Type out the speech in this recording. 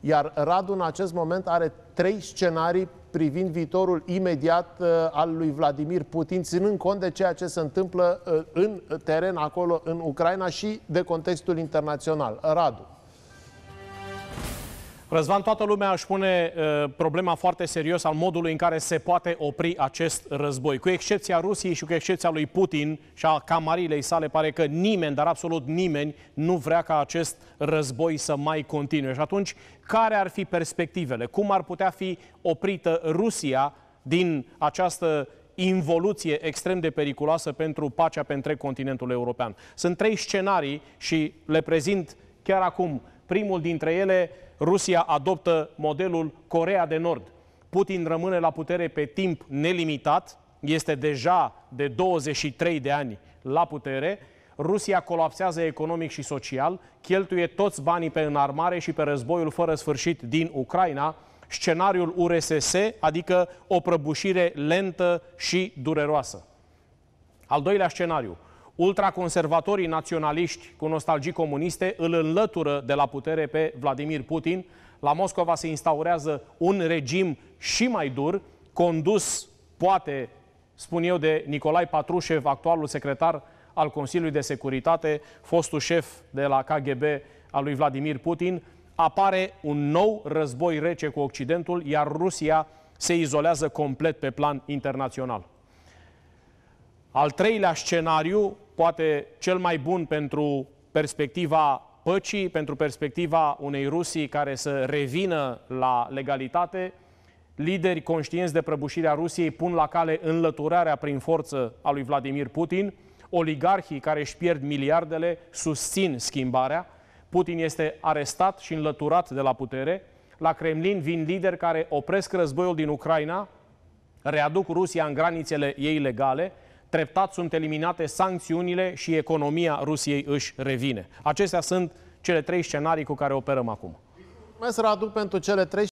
Iar Radu în acest moment are trei scenarii privind viitorul imediat uh, al lui Vladimir Putin, ținând cont de ceea ce se întâmplă uh, în teren acolo, în Ucraina și de contextul internațional. Radu. Răzvan, toată lumea își pune uh, problema foarte serios al modului în care se poate opri acest război. Cu excepția Rusiei și cu excepția lui Putin și a camarilei sale, pare că nimeni, dar absolut nimeni, nu vrea ca acest război să mai continue. Și atunci, care ar fi perspectivele? Cum ar putea fi oprită Rusia din această involuție extrem de periculoasă pentru pacea pe întreg continentul european? Sunt trei scenarii și le prezint chiar acum. Primul dintre ele Rusia adoptă modelul Corea de Nord. Putin rămâne la putere pe timp nelimitat, este deja de 23 de ani la putere, Rusia colapsează economic și social, cheltuie toți banii pe înarmare și pe războiul fără sfârșit din Ucraina, scenariul URSS, adică o prăbușire lentă și dureroasă. Al doilea scenariu, Ultraconservatorii naționaliști cu nostalgii comuniste îl înlătură de la putere pe Vladimir Putin. La Moscova se instaurează un regim și mai dur, condus, poate, spun eu, de Nicolai Patrușev, actualul secretar al Consiliului de Securitate, fostul șef de la KGB al lui Vladimir Putin, apare un nou război rece cu Occidentul, iar Rusia se izolează complet pe plan internațional. Al treilea scenariu poate cel mai bun pentru perspectiva păcii, pentru perspectiva unei Rusii care să revină la legalitate, lideri conștienți de prăbușirea Rusiei pun la cale înlăturarea prin forță a lui Vladimir Putin, oligarhii care își pierd miliardele susțin schimbarea, Putin este arestat și înlăturat de la putere, la Kremlin vin lideri care opresc războiul din Ucraina, readuc Rusia în granițele ei legale, treptat sunt eliminate sancțiunile și economia Rusiei își revine. Acestea sunt cele trei scenarii cu care operăm acum. Mulțumesc, Radu, pentru cele trei